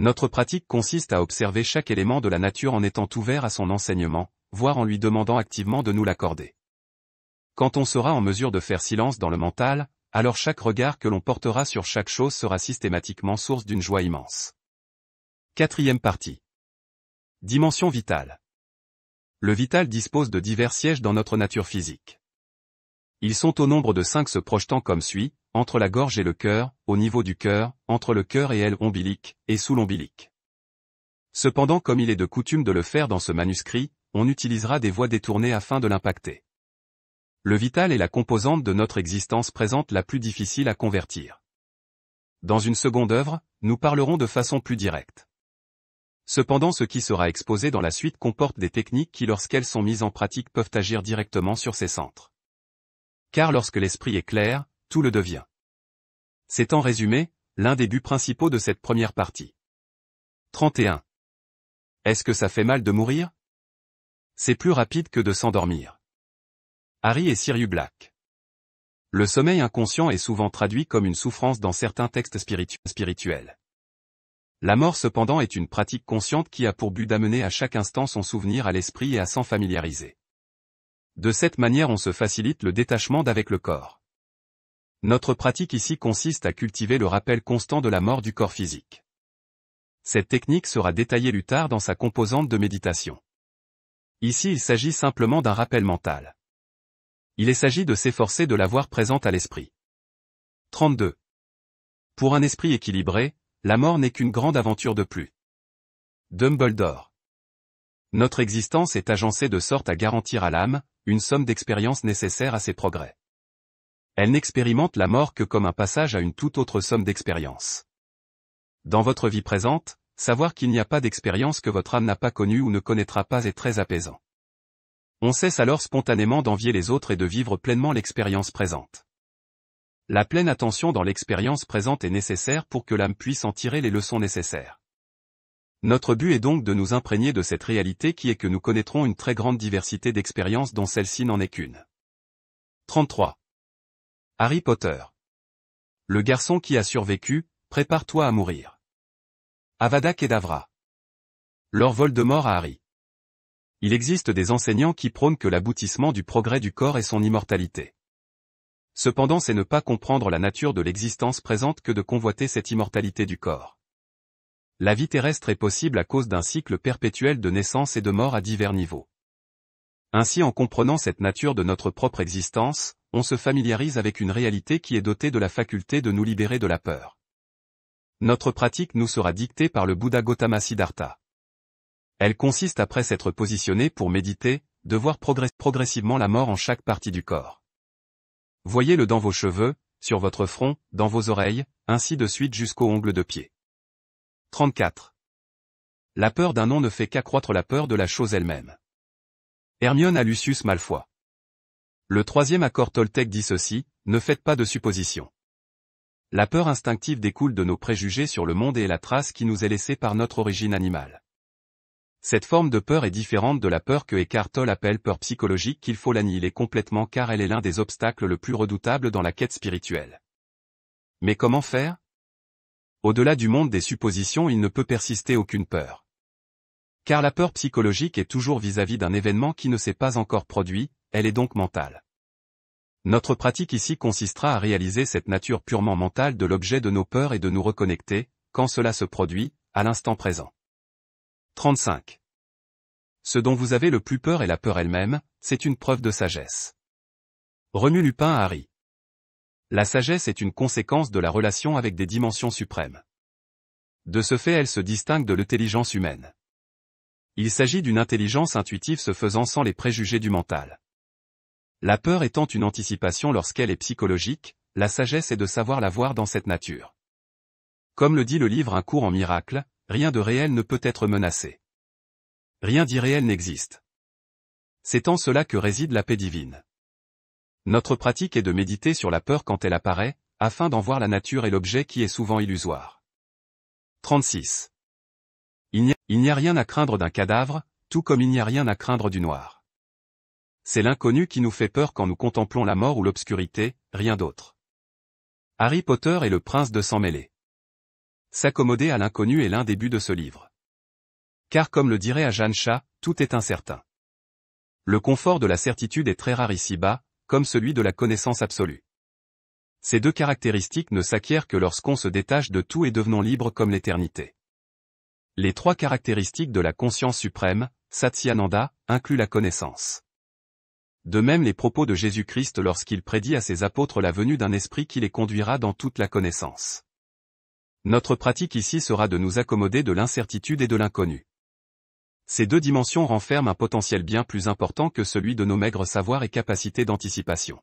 Notre pratique consiste à observer chaque élément de la nature en étant ouvert à son enseignement, voire en lui demandant activement de nous l'accorder. Quand on sera en mesure de faire silence dans le mental, alors chaque regard que l'on portera sur chaque chose sera systématiquement source d'une joie immense. Quatrième partie. Dimension vitale. Le vital dispose de divers sièges dans notre nature physique. Ils sont au nombre de cinq se projetant comme suit, entre la gorge et le cœur, au niveau du cœur, entre le cœur et elle ombilique, et sous l'ombilique. Cependant comme il est de coutume de le faire dans ce manuscrit, on utilisera des voies détournées afin de l'impacter. Le vital est la composante de notre existence présente la plus difficile à convertir. Dans une seconde œuvre, nous parlerons de façon plus directe. Cependant ce qui sera exposé dans la suite comporte des techniques qui lorsqu'elles sont mises en pratique peuvent agir directement sur ces centres. Car lorsque l'esprit est clair, tout le devient. C'est en résumé, l'un des buts principaux de cette première partie. 31. Est-ce que ça fait mal de mourir C'est plus rapide que de s'endormir. Harry et Sirius Black. Le sommeil inconscient est souvent traduit comme une souffrance dans certains textes spirituels. La mort cependant est une pratique consciente qui a pour but d'amener à chaque instant son souvenir à l'esprit et à s'en familiariser. De cette manière on se facilite le détachement d'avec le corps. Notre pratique ici consiste à cultiver le rappel constant de la mort du corps physique. Cette technique sera détaillée plus tard dans sa composante de méditation. Ici il s'agit simplement d'un rappel mental. Il s'agit de s'efforcer de l'avoir présente à l'esprit. 32. Pour un esprit équilibré, la mort n'est qu'une grande aventure de plus. Dumbledore. Notre existence est agencée de sorte à garantir à l'âme une somme d'expérience nécessaire à ses progrès. Elle n'expérimente la mort que comme un passage à une toute autre somme d'expériences. Dans votre vie présente, savoir qu'il n'y a pas d'expérience que votre âme n'a pas connue ou ne connaîtra pas est très apaisant. On cesse alors spontanément d'envier les autres et de vivre pleinement l'expérience présente. La pleine attention dans l'expérience présente est nécessaire pour que l'âme puisse en tirer les leçons nécessaires. Notre but est donc de nous imprégner de cette réalité qui est que nous connaîtrons une très grande diversité d'expériences dont celle-ci n'en est qu'une. 33. Harry Potter. Le garçon qui a survécu, prépare-toi à mourir. Avada Kedavra. Leur vol de mort à Harry. Il existe des enseignants qui prônent que l'aboutissement du progrès du corps est son immortalité. Cependant c'est ne pas comprendre la nature de l'existence présente que de convoiter cette immortalité du corps. La vie terrestre est possible à cause d'un cycle perpétuel de naissance et de mort à divers niveaux. Ainsi en comprenant cette nature de notre propre existence, on se familiarise avec une réalité qui est dotée de la faculté de nous libérer de la peur. Notre pratique nous sera dictée par le Bouddha Gautama Siddhartha. Elle consiste après s'être positionné pour méditer, de voir progressivement la mort en chaque partie du corps. Voyez-le dans vos cheveux, sur votre front, dans vos oreilles, ainsi de suite jusqu'aux ongles de pied. 34. La peur d'un nom ne fait qu'accroître la peur de la chose elle-même. Hermione à Lucius Malfoy. Le troisième accord Toltec dit ceci, ne faites pas de suppositions. La peur instinctive découle de nos préjugés sur le monde et la trace qui nous est laissée par notre origine animale. Cette forme de peur est différente de la peur que Eckhart Tolle appelle peur psychologique qu'il faut l'annihiler complètement car elle est l'un des obstacles le plus redoutable dans la quête spirituelle. Mais comment faire Au-delà du monde des suppositions il ne peut persister aucune peur. Car la peur psychologique est toujours vis-à-vis d'un événement qui ne s'est pas encore produit, elle est donc mentale. Notre pratique ici consistera à réaliser cette nature purement mentale de l'objet de nos peurs et de nous reconnecter, quand cela se produit, à l'instant présent. 35. Ce dont vous avez le plus peur est la peur elle-même, c'est une preuve de sagesse. Remue Lupin à Harry. La sagesse est une conséquence de la relation avec des dimensions suprêmes. De ce fait elle se distingue de l'intelligence humaine. Il s'agit d'une intelligence intuitive se faisant sans les préjugés du mental. La peur étant une anticipation lorsqu'elle est psychologique, la sagesse est de savoir la voir dans cette nature. Comme le dit le livre Un cours en miracle, rien de réel ne peut être menacé. Rien d'irréel n'existe. C'est en cela que réside la paix divine. Notre pratique est de méditer sur la peur quand elle apparaît, afin d'en voir la nature et l'objet qui est souvent illusoire. 36. Il n'y a, rien à craindre d'un cadavre, tout comme il n'y a rien à craindre du noir. C'est l'inconnu qui nous fait peur quand nous contemplons la mort ou l'obscurité, rien d'autre. Harry Potter et le prince de sang mêlé. S'accommoder à l'inconnu est l'un des buts de ce livre. Car comme le dirait Jeanne Shah, tout est incertain. Le confort de la certitude est très rare ici-bas, comme celui de la connaissance absolue. Ces deux caractéristiques ne s'acquièrent que lorsqu'on se détache de tout et devenons libres comme l'éternité. Les trois caractéristiques de la conscience suprême, Satyananda, incluent la connaissance. De même les propos de Jésus-Christ lorsqu'il prédit à ses apôtres la venue d'un esprit qui les conduira dans toute la connaissance. Notre pratique ici sera de nous accommoder de l'incertitude et de l'inconnu. Ces deux dimensions renferment un potentiel bien plus important que celui de nos maigres savoirs et capacités d'anticipation.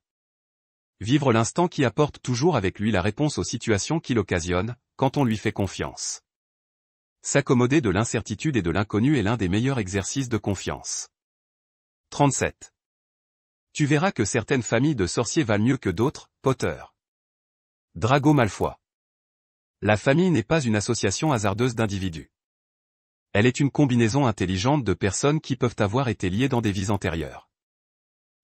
Vivre l'instant qui apporte toujours avec lui la réponse aux situations qu'il occasionne, quand on lui fait confiance. S'accommoder de l'incertitude et de l'inconnu est l'un des meilleurs exercices de confiance. 37. Tu verras que certaines familles de sorciers valent mieux que d'autres, Potter. Drago Malfoy. La famille n'est pas une association hasardeuse d'individus. Elle est une combinaison intelligente de personnes qui peuvent avoir été liées dans des vies antérieures.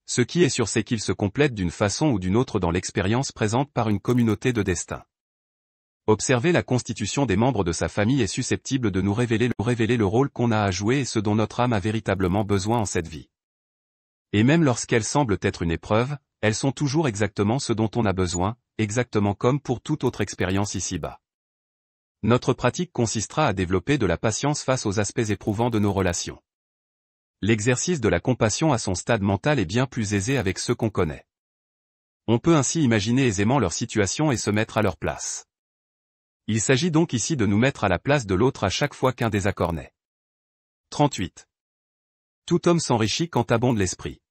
Ce qui est sûr c'est qu'ils se complètent d'une façon ou d'une autre dans l'expérience présente par une communauté de destin. Observer la constitution des membres de sa famille est susceptible de nous révéler le, révéler le rôle qu'on a à jouer et ce dont notre âme a véritablement besoin en cette vie. Et même lorsqu'elles semblent être une épreuve, elles sont toujours exactement ce dont on a besoin, exactement comme pour toute autre expérience ici-bas. Notre pratique consistera à développer de la patience face aux aspects éprouvants de nos relations. L'exercice de la compassion à son stade mental est bien plus aisé avec ceux qu'on connaît. On peut ainsi imaginer aisément leur situation et se mettre à leur place. Il s'agit donc ici de nous mettre à la place de l'autre à chaque fois qu'un désaccord naît. 38. Tout homme s'enrichit quand abonde l'esprit.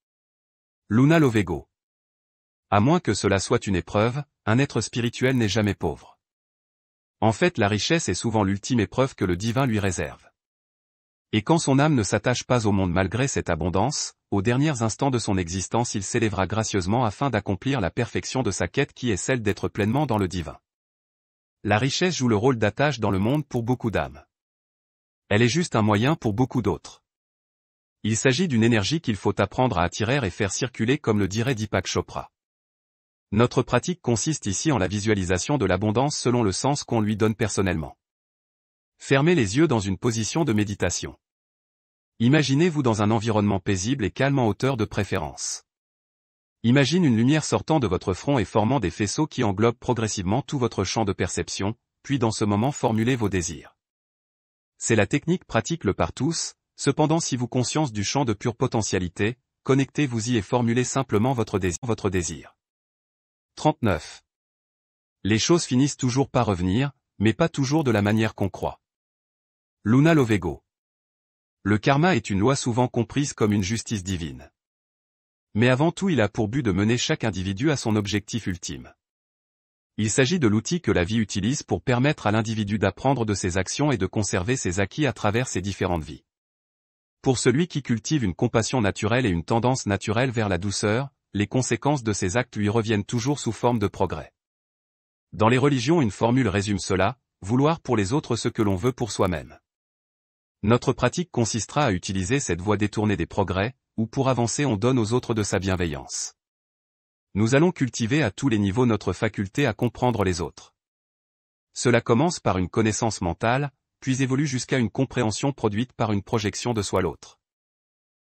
Luna Lovego. À moins que cela soit une épreuve, un être spirituel n'est jamais pauvre. En fait la richesse est souvent l'ultime épreuve que le divin lui réserve. Et quand son âme ne s'attache pas au monde malgré cette abondance, aux derniers instants de son existence il s'élèvera gracieusement afin d'accomplir la perfection de sa quête qui est celle d'être pleinement dans le divin. La richesse joue le rôle d'attache dans le monde pour beaucoup d'âmes. Elle est juste un moyen pour beaucoup d'autres. Il s'agit d'une énergie qu'il faut apprendre à attirer et faire circuler comme le dirait Deepak Chopra. Notre pratique consiste ici en la visualisation de l'abondance selon le sens qu'on lui donne personnellement. Fermez les yeux dans une position de méditation. Imaginez-vous dans un environnement paisible et calme en hauteur de préférence. Imagine une lumière sortant de votre front et formant des faisceaux qui englobent progressivement tout votre champ de perception, puis dans ce moment formulez vos désirs. C'est la technique pratique le par tous, cependant si vous conscience du champ de pure potentialité, connectez-vous-y et formulez simplement votre désir. Votre désir. 39. Les choses finissent toujours par revenir, mais pas toujours de la manière qu'on croit. Luna Lovego. Le karma est une loi souvent comprise comme une justice divine. Mais avant tout il a pour but de mener chaque individu à son objectif ultime. Il s'agit de l'outil que la vie utilise pour permettre à l'individu d'apprendre de ses actions et de conserver ses acquis à travers ses différentes vies. Pour celui qui cultive une compassion naturelle et une tendance naturelle vers la douceur, les conséquences de ses actes lui reviennent toujours sous forme de progrès. Dans les religions une formule résume cela, vouloir pour les autres ce que l'on veut pour soi-même. Notre pratique consistera à utiliser cette voie détournée des progrès, où pour avancer on donne aux autres de sa bienveillance. Nous allons cultiver à tous les niveaux notre faculté à comprendre les autres. Cela commence par une connaissance mentale, puis évolue jusqu'à une compréhension produite par une projection de soi l'autre.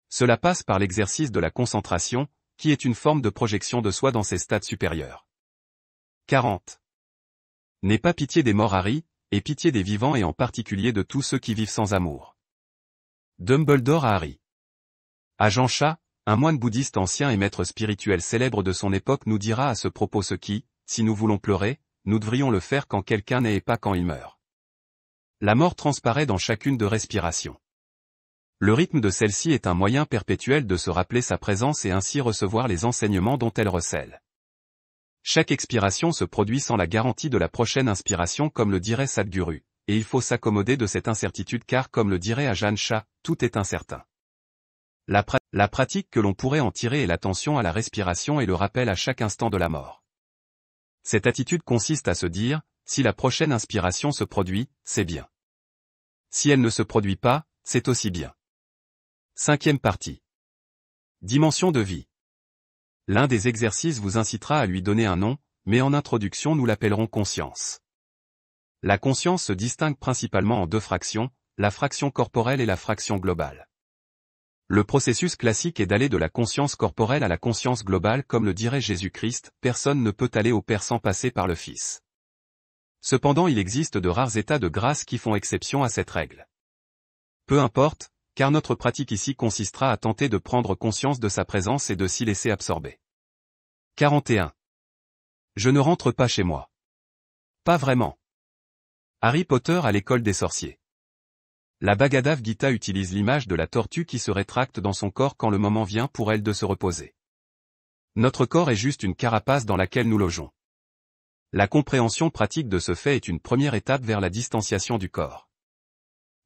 Cela passe par l'exercice de la concentration, qui est une forme de projection de soi dans ses stades supérieurs. 40. N'aie pas pitié des morts Harry, et pitié des vivants et en particulier de tous ceux qui vivent sans amour. Dumbledore à Harry. Ajahn Shah, un moine bouddhiste ancien et maître spirituel célèbre de son époque nous dira à ce propos ce qui, si nous voulons pleurer, nous devrions le faire quand quelqu'un n'est et pas quand il meurt. La mort transparaît dans chacune de respirations. Le rythme de celle-ci est un moyen perpétuel de se rappeler sa présence et ainsi recevoir les enseignements dont elle recèle. Chaque expiration se produit sans la garantie de la prochaine inspiration comme le dirait Sadhguru, et il faut s'accommoder de cette incertitude car comme le dirait Ajahn Shah, tout est incertain. La, pratique que l'on pourrait en tirer est l'attention à la respiration et le rappel à chaque instant de la mort. Cette attitude consiste à se dire, si la prochaine inspiration se produit, c'est bien. Si elle ne se produit pas, c'est aussi bien. Cinquième partie. Dimension de vie. L'un des exercices vous incitera à lui donner un nom, mais en introduction nous l'appellerons conscience. La conscience se distingue principalement en deux fractions, la fraction corporelle et la fraction globale. Le processus classique est d'aller de la conscience corporelle à la conscience globale comme le dirait Jésus-Christ, personne ne peut aller au Père sans passer par le Fils. Cependant il existe de rares états de grâce qui font exception à cette règle. Peu importe, car notre pratique ici consistera à tenter de prendre conscience de sa présence et de s'y laisser absorber. 41. Je ne rentre pas chez moi. Pas vraiment. Harry Potter à l'école des sorciers. La Bhagadav Gita utilise l'image de la tortue qui se rétracte dans son corps quand le moment vient pour elle de se reposer. Notre corps est juste une carapace dans laquelle nous logeons. La compréhension pratique de ce fait est une première étape vers la distanciation du corps.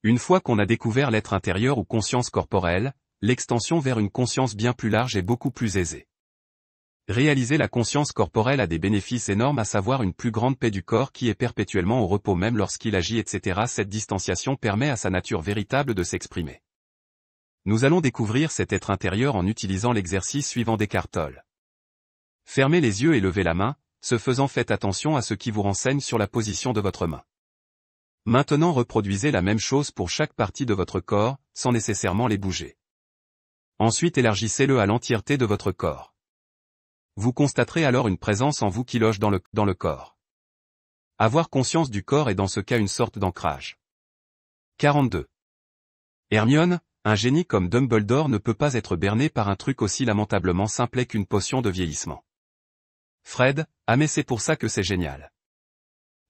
Une fois qu'on a découvert l'être intérieur ou conscience corporelle, l'extension vers une conscience bien plus large est beaucoup plus aisée. Réaliser la conscience corporelle a des bénéfices énormes à savoir une plus grande paix du corps qui est perpétuellement au repos même lorsqu'il agit etc. Cette distanciation permet à sa nature véritable de s'exprimer. Nous allons découvrir cet être intérieur en utilisant l'exercice suivant des cartoles. Fermez les yeux et levez la main, ce faisant faites attention à ce qui vous renseigne sur la position de votre main. Maintenant reproduisez la même chose pour chaque partie de votre corps, sans nécessairement les bouger. Ensuite élargissez-le à l'entièreté de votre corps. Vous constaterez alors une présence en vous qui loge dans le, dans le corps. Avoir conscience du corps est dans ce cas une sorte d'ancrage. 42. Hermione, un génie comme Dumbledore ne peut pas être berné par un truc aussi lamentablement simplet qu'une potion de vieillissement. Fred, ah mais c'est pour ça que c'est génial.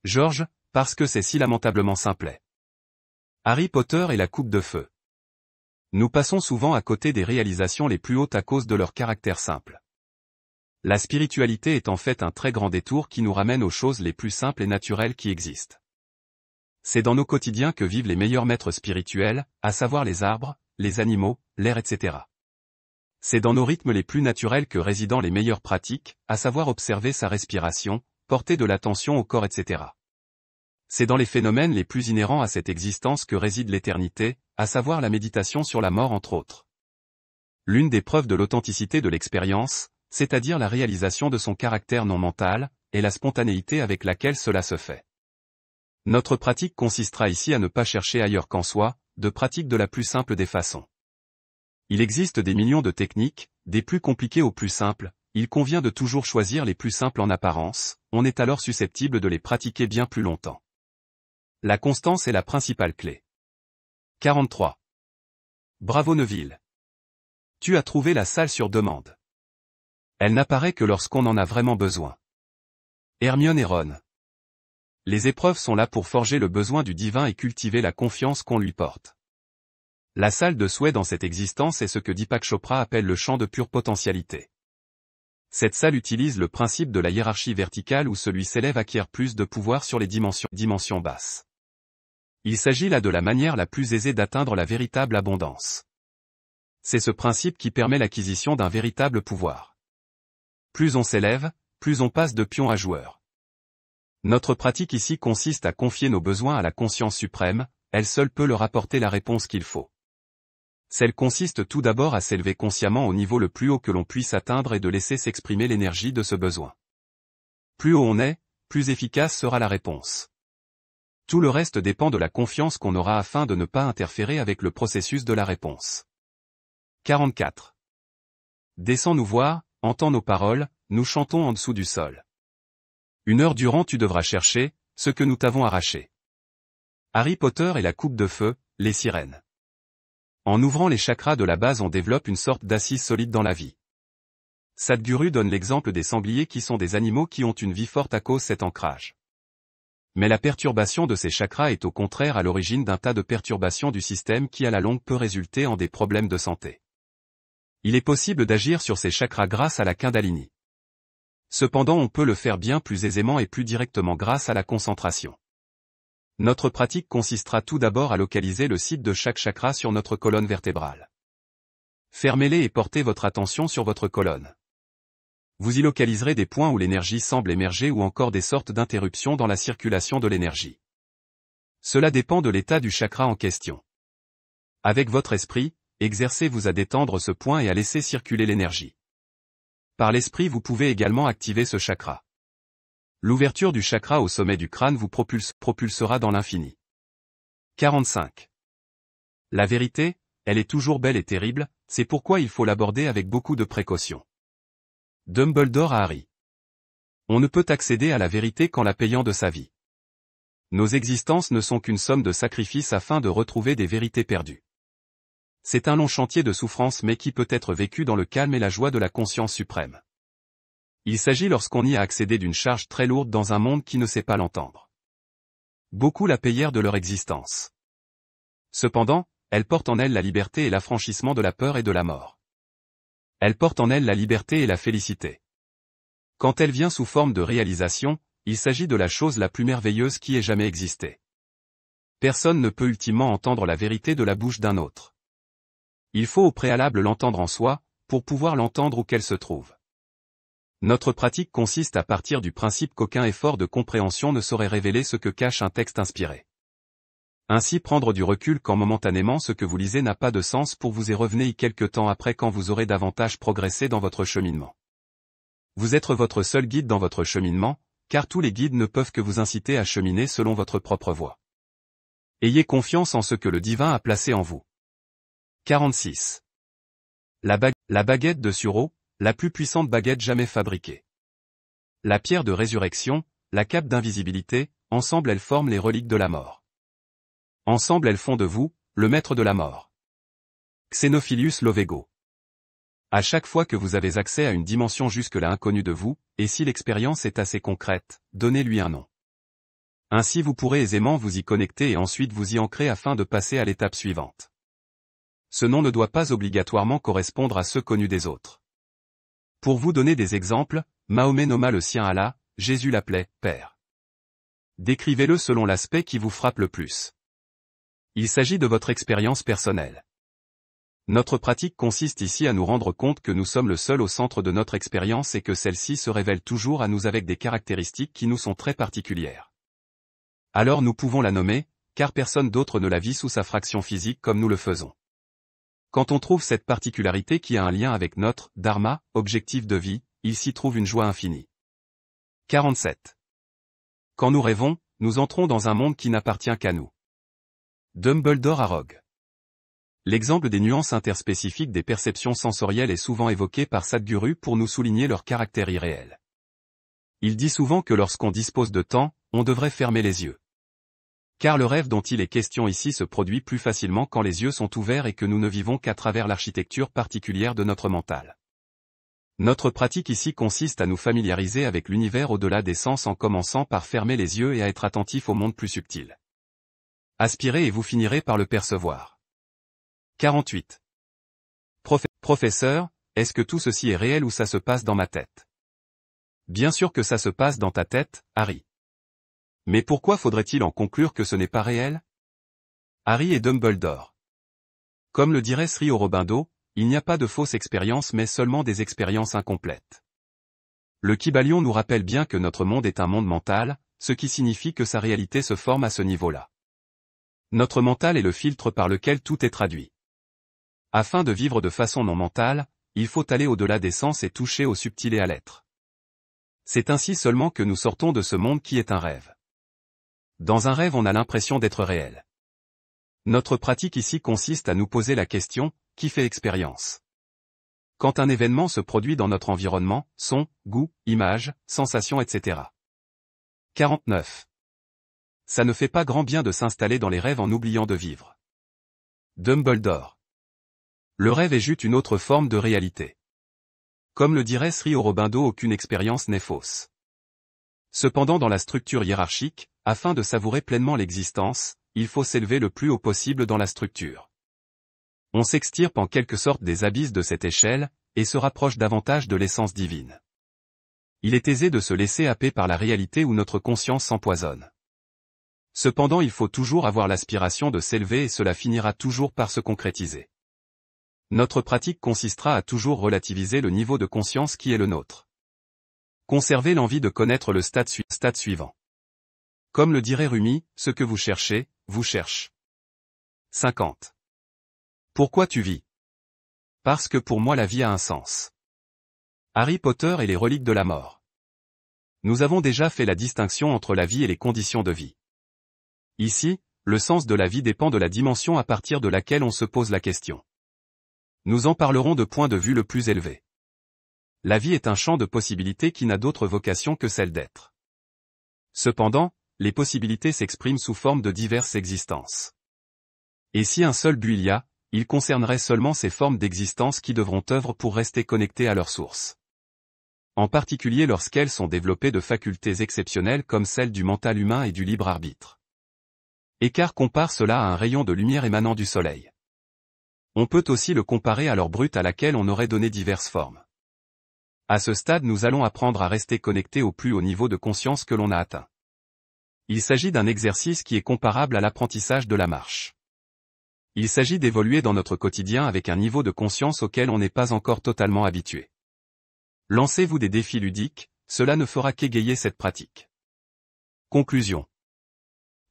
George, parce que c'est si lamentablement simplet. Harry Potter et la coupe de feu. Nous passons souvent à côté des réalisations les plus hautes à cause de leur caractère simple. La spiritualité est en fait un très grand détour qui nous ramène aux choses les plus simples et naturelles qui existent. C'est dans nos quotidiens que vivent les meilleurs maîtres spirituels, à savoir les arbres, les animaux, l'air etc. C'est dans nos rythmes les plus naturels que résident les meilleures pratiques, à savoir observer sa respiration, porter de l'attention au corps etc. C'est dans les phénomènes les plus inhérents à cette existence que réside l'éternité, à savoir la méditation sur la mort entre autres. L'une des preuves de l'authenticité de l'expérience, c'est-à-dire la réalisation de son caractère non mental, et la spontanéité avec laquelle cela se fait. Notre pratique consistera ici à ne pas chercher ailleurs qu'en soi, de pratique de la plus simple des façons. Il existe des millions de techniques, des plus compliquées aux plus simples, il convient de toujours choisir les plus simples en apparence, on est alors susceptible de les pratiquer bien plus longtemps. La constance est la principale clé. 43. Bravo Neuville. Tu as trouvé la salle sur demande. Elle n'apparaît que lorsqu'on en a vraiment besoin. Hermione et Ron. Les épreuves sont là pour forger le besoin du divin et cultiver la confiance qu'on lui porte. La salle de souhait dans cette existence est ce que Deepak Chopra appelle le champ de pure potentialité. Cette salle utilise le principe de la hiérarchie verticale où celui s'élève acquiert plus de pouvoir sur les dimensions, dimensions basses. Il s'agit là de la manière la plus aisée d'atteindre la véritable abondance. C'est ce principe qui permet l'acquisition d'un véritable pouvoir. Plus on s'élève, plus on passe de pion à joueur. Notre pratique ici consiste à confier nos besoins à la conscience suprême, elle seule peut leur apporter la réponse qu'il faut. Celle consiste tout d'abord à s'élever consciemment au niveau le plus haut que l'on puisse atteindre et de laisser s'exprimer l'énergie de ce besoin. Plus haut on est, plus efficace sera la réponse. Tout le reste dépend de la confiance qu'on aura afin de ne pas interférer avec le processus de la réponse. 44. Descends nous voir, entends nos paroles, nous chantons en dessous du sol. Une heure durant tu devras chercher, ce que nous t'avons arraché. Harry Potter et la coupe de feu, les sirènes. En ouvrant les chakras de la base on développe une sorte d'assise solide dans la vie. Sadguru donne l'exemple des sangliers qui sont des animaux qui ont une vie forte à cause cet ancrage. Mais la perturbation de ces chakras est au contraire à l'origine d'un tas de perturbations du système qui à la longue peut résulter en des problèmes de santé il est possible d'agir sur ces chakras grâce à la Kundalini. Cependant on peut le faire bien plus aisément et plus directement grâce à la concentration. Notre pratique consistera tout d'abord à localiser le site de chaque chakra sur notre colonne vertébrale. Fermez-les et portez votre attention sur votre colonne. Vous y localiserez des points où l'énergie semble émerger ou encore des sortes d'interruptions dans la circulation de l'énergie. Cela dépend de l'état du chakra en question. Avec votre esprit, exercez-vous à détendre ce point et à laisser circuler l'énergie. Par l'esprit vous pouvez également activer ce chakra. L'ouverture du chakra au sommet du crâne vous propulse, propulsera dans l'infini. 45. La vérité, elle est toujours belle et terrible, c'est pourquoi il faut l'aborder avec beaucoup de précaution. Dumbledore à Harry. On ne peut accéder à la vérité qu'en la payant de sa vie. Nos existences ne sont qu'une somme de sacrifices afin de retrouver des vérités perdues. C'est un long chantier de souffrance mais qui peut être vécu dans le calme et la joie de la conscience suprême. Il s'agit lorsqu'on y a accédé d'une charge très lourde dans un monde qui ne sait pas l'entendre. Beaucoup la payèrent de leur existence. Cependant, elle porte en elle la liberté et l'affranchissement de la peur et de la mort. Elle porte en elle la liberté et la félicité. Quand elle vient sous forme de réalisation, il s'agit de la chose la plus merveilleuse qui ait jamais existé. Personne ne peut ultimement entendre la vérité de la bouche d'un autre. Il faut au préalable l'entendre en soi, pour pouvoir l'entendre où qu'elle se trouve. Notre pratique consiste à partir du principe qu'aucun effort de compréhension ne saurait révéler ce que cache un texte inspiré. Ainsi prendre du recul quand momentanément ce que vous lisez n'a pas de sens pour vous et revenez y quelque temps après quand vous aurez davantage progressé dans votre cheminement. Vous êtes votre seul guide dans votre cheminement, car tous les guides ne peuvent que vous inciter à cheminer selon votre propre voie. Ayez confiance en ce que le divin a placé en vous. 46. La, baguette de Suro, la plus puissante baguette jamais fabriquée. La pierre de résurrection, la cape d'invisibilité, ensemble elles forment les reliques de la mort. Ensemble elles font de vous, le maître de la mort. Xenophilius Lovego. À chaque fois que vous avez accès à une dimension jusque-là inconnue de vous, et si l'expérience est assez concrète, donnez-lui un nom. Ainsi vous pourrez aisément vous y connecter et ensuite vous y ancrer afin de passer à l'étape suivante ce nom ne doit pas obligatoirement correspondre à ceux connus des autres. Pour vous donner des exemples, Mahomet nomma le sien Allah, Jésus l'appelait Père. Décrivez-le selon l'aspect qui vous frappe le plus. Il s'agit de votre expérience personnelle. Notre pratique consiste ici à nous rendre compte que nous sommes le seul au centre de notre expérience et que celle-ci se révèle toujours à nous avec des caractéristiques qui nous sont très particulières. Alors nous pouvons la nommer, car personne d'autre ne la vit sous sa fraction physique comme nous le faisons. Quand on trouve cette particularité qui a un lien avec notre dharma, objectif de vie, il s'y trouve une joie infinie. 47. Quand nous rêvons, nous entrons dans un monde qui n'appartient qu'à nous. Dumbledore à Rogue. L'exemple des nuances interspécifiques des perceptions sensorielles est souvent évoqué par Sadhguru pour nous souligner leur caractère irréel. Il dit souvent que lorsqu'on dispose de temps, on devrait fermer les yeux car le rêve dont il est question ici se produit plus facilement quand les yeux sont ouverts et que nous ne vivons qu'à travers l'architecture particulière de notre mental. Notre pratique ici consiste à nous familiariser avec l'univers au-delà des sens en commençant par fermer les yeux et à être attentif au monde plus subtil. Aspirez et vous finirez par le percevoir. 48. Professeur, est-ce que tout ceci est réel ou ça se passe dans ma tête Bien sûr que ça se passe dans ta tête, Harry. Mais pourquoi faudrait-il en conclure que ce n'est pas réel Harry et Dumbledore. Comme le dirait Sri Aurobindo, il n'y a pas de fausses expériences mais seulement des expériences incomplètes. Le Kibalion nous rappelle bien que notre monde est un monde mental, ce qui signifie que sa réalité se forme à ce niveau-là. Notre mental est le filtre par lequel tout est traduit. Afin de vivre de façon non mentale, il faut aller au-delà des sens et toucher au subtil et à l'être. C'est ainsi seulement que nous sortons de ce monde qui est un rêve. Dans un rêve on a l'impression d'être réel. Notre pratique ici consiste à nous poser la question, qui fait expérience Quand un événement se produit dans notre environnement, son, goût, image, sensation, etc. 49. Ça ne fait pas grand bien de s'installer dans les rêves en oubliant de vivre. Dumbledore. Le rêve est juste une autre forme de réalité. Comme le dirait Sri Aurobindo, aucune expérience n'est fausse. Cependant dans la structure hiérarchique, afin de savourer pleinement l'existence, il faut s'élever le plus haut possible dans la structure. On s'extirpe en quelque sorte des abysses de cette échelle, et se rapproche davantage de l'essence divine. Il est aisé de se laisser happer par la réalité où notre conscience s'empoisonne. Cependant il faut toujours avoir l'aspiration de s'élever et cela finira toujours par se concrétiser. Notre pratique consistera à toujours relativiser le niveau de conscience qui est le nôtre. Conserver l'envie de connaître le stade suivant. Comme le dirait Rumi, ce que vous cherchez, vous cherche. 50. Pourquoi tu vis Parce que pour moi la vie a un sens. Harry Potter et les reliques de la mort. Nous avons déjà fait la distinction entre la vie et les conditions de vie. Ici, le sens de la vie dépend de la dimension à partir de laquelle on se pose la question. Nous en parlerons de point de vue le plus élevé. La vie est un champ de possibilités qui n'a d'autre vocation que celle d'être. Cependant, les possibilités s'expriment sous forme de diverses existences. Et si un seul but il y a, il concernerait seulement ces formes d'existence qui devront œuvre pour rester connectées à leur source. En particulier lorsqu'elles sont développées de facultés exceptionnelles comme celles du mental humain et du libre arbitre. Écart compare cela à un rayon de lumière émanant du soleil. On peut aussi le comparer à leur brute à laquelle on aurait donné diverses formes. À ce stade nous allons apprendre à rester connectés au plus haut niveau de conscience que l'on a atteint. Il s'agit d'un exercice qui est comparable à l'apprentissage de la marche. Il s'agit d'évoluer dans notre quotidien avec un niveau de conscience auquel on n'est pas encore totalement habitué. Lancez-vous des défis ludiques, cela ne fera qu'égayer cette pratique. Conclusion.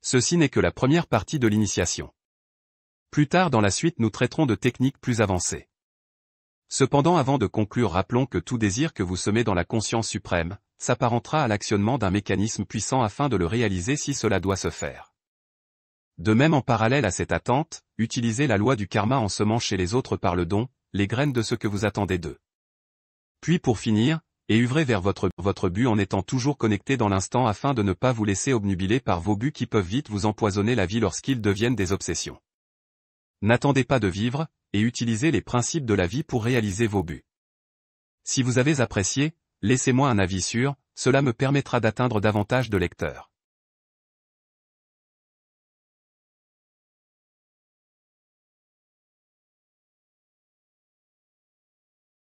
Ceci n'est que la première partie de l'initiation. Plus tard dans la suite nous traiterons de techniques plus avancées. Cependant avant de conclure rappelons que tout désir que vous semez dans la conscience suprême, s'apparentera à l'actionnement d'un mécanisme puissant afin de le réaliser si cela doit se faire. De même en parallèle à cette attente, utilisez la loi du karma en semant chez les autres par le don, les graines de ce que vous attendez d'eux. Puis pour finir, et œuvrez vers votre, votre but en étant toujours connecté dans l'instant afin de ne pas vous laisser obnubiler par vos buts qui peuvent vite vous empoisonner la vie lorsqu'ils deviennent des obsessions. N'attendez pas de vivre, et utilisez les principes de la vie pour réaliser vos buts. Si vous avez apprécié, Laissez-moi un avis sûr, cela me permettra d'atteindre davantage de lecteurs.